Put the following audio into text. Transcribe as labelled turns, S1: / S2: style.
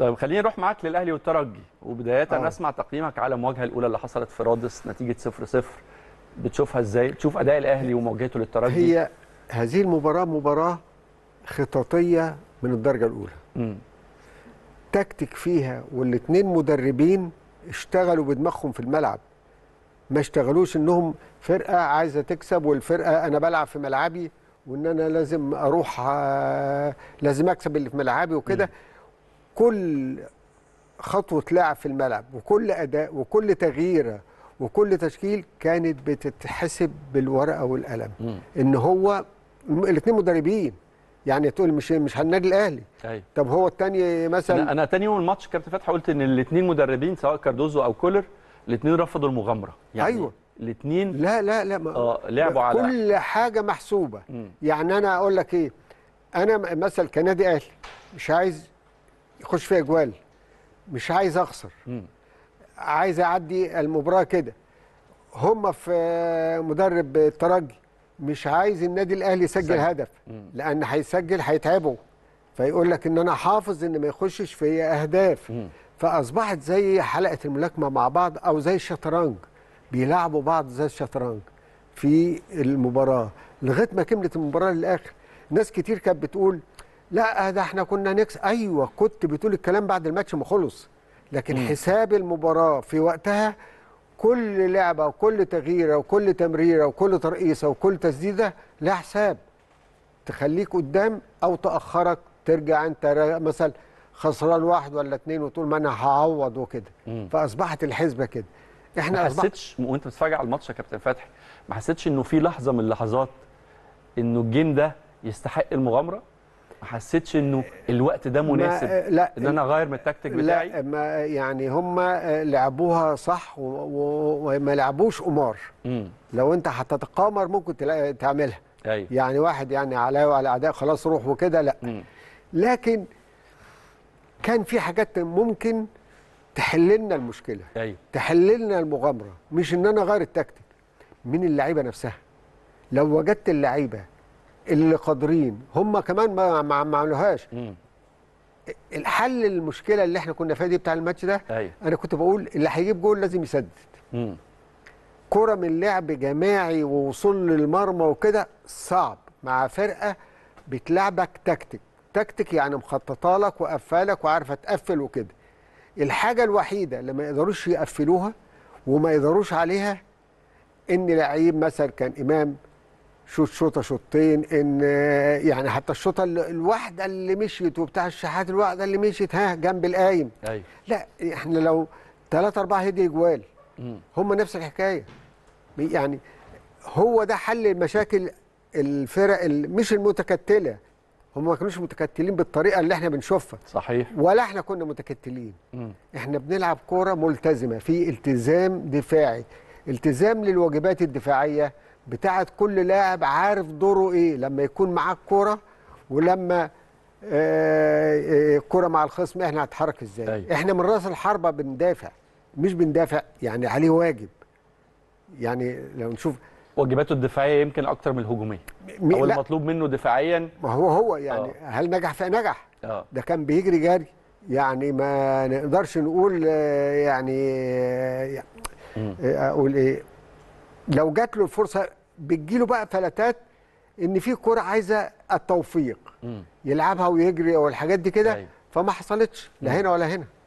S1: طيب خليني نروح معاك للاهلي والترجي وبدايه أنا نسمع آه. تقييمك على المواجهه الاولى اللي حصلت في رادس نتيجه 0 0 بتشوفها ازاي بتشوف اداء الاهلي ومواجهته للترجي هي هذه المباراه مباراه خططيه من الدرجه الاولى امم تكتيك فيها والاثنين مدربين اشتغلوا بدماغهم في الملعب ما اشتغلوش انهم فرقه عايزه تكسب والفرقه انا بلعب في ملعبي وان انا لازم اروح آه، لازم اكسب اللي في ملعبي وكده كل خطوه لعب في الملعب وكل اداء وكل تغييره وكل تشكيل كانت بتتحسب بالورقه والقلم ان هو الاثنين مدربين يعني تقول مش مش هالنادي الاهلي أيوة. طب هو الثاني مثلا انا, أنا ثاني يوم الماتش كابتن فتحي قلت ان الاثنين مدربين سواء كاردوزو او كولر الاثنين رفضوا المغامره يعني ايوه الاثنين لا لا لا ما آه لعبوا على كل حاجه محسوبه مم. يعني انا اقول لك ايه انا مثلا كنادي اهلي مش عايز يخش فيها جوال مش عايز اخسر مم. عايز اعدي المباراه كده هم في مدرب الترجي مش عايز النادي الاهلي يسجل هدف مم. لان هيسجل هيتعبوا فيقول لك ان انا حافظ ان ما يخشش فيا اهداف مم. فاصبحت زي حلقه الملاكمه مع بعض او زي الشطرنج بيلعبوا بعض زي الشطرنج في المباراه لغايه ما كملت المباراه للاخر ناس كتير كانت بتقول لا ده احنا كنا نكس ايوه كنت بتقول الكلام بعد الماتش ما خلص لكن م. حساب المباراه في وقتها كل لعبه وكل تغييره وكل تمريره وكل ترقيصه وكل تسديده لها حساب تخليك قدام او تاخرك ترجع انت مثلا خسران واحد ولا اثنين وتقول ما انا هعوض وكده فاصبحت الحسبه كده احنا ما حسيتش وانت بتتفرج على الماتش يا كابتن فتحي ما حسيتش انه في لحظه من اللحظات انه الجيم ده يستحق المغامره ما حسيتش انه الوقت ده مناسب آه، لا ان انا اغير من التكتيك بتاعي لا ما يعني هم آه، لعبوها صح وما لعبوش قمار لو انت هتتقامر ممكن تعملها أيوه. يعني واحد يعني عليا وعلى اعداء خلاص روح وكده لا مم. لكن كان في حاجات ممكن تحل لنا المشكله أيوه. تحل لنا المغامره مش ان انا اغير التكتيك من اللعيبه نفسها لو وجدت اللعيبه اللي قادرين هم كمان ما ما عملوهاش الحل المشكله اللي احنا كنا فيها دي بتاع الماتش ده أيوة. انا كنت بقول اللي هيجيب جول لازم يسدد كره من لعب جماعي ووصول للمرمى وكده صعب مع فرقه بتلعبك تكتيك تكتيك يعني مخططه لك وقفالك وعارفه تقفل وكده الحاجه الوحيده اللي ما يقدروش يقفلوها وما يقدروش عليها ان لعيب مثلا كان امام شوط شوطه شوطين ان يعني حتى الشوطه الواحده اللي مشيت وبتاع الشحات الواحده اللي مشيت ها جنب القايم أيوة. لا احنا لو ثلاثة أربعة هدي جوال هم نفس الحكايه يعني هو ده حل مشاكل الفرق مش المتكتله هم ما كانوش متكتلين بالطريقه اللي احنا بنشوفها صحيح ولا احنا كنا متكتلين م. احنا بنلعب كوره ملتزمه في التزام دفاعي التزام للواجبات الدفاعيه بتاعه كل لاعب عارف دوره ايه لما يكون معاه الكوره ولما الكوره آه، آه، آه، مع الخصم احنا هنتحرك ازاي أيوة. احنا من راس الحربه بندافع مش بندافع يعني عليه واجب يعني لو نشوف واجباته الدفاعيه يمكن اكتر من الهجوميه او المطلوب منه دفاعيا ما هو هو يعني أوه. هل نجح فنجح أوه. ده كان بيجري جري يعني ما نقدرش نقول يعني, يعني اقول ايه لو جات له الفرصه بتجيله بقى فلتات ان في كرة عايزه التوفيق يلعبها ويجري او الحاجات دي كده أيوه. فما حصلتش لا هنا ولا هنا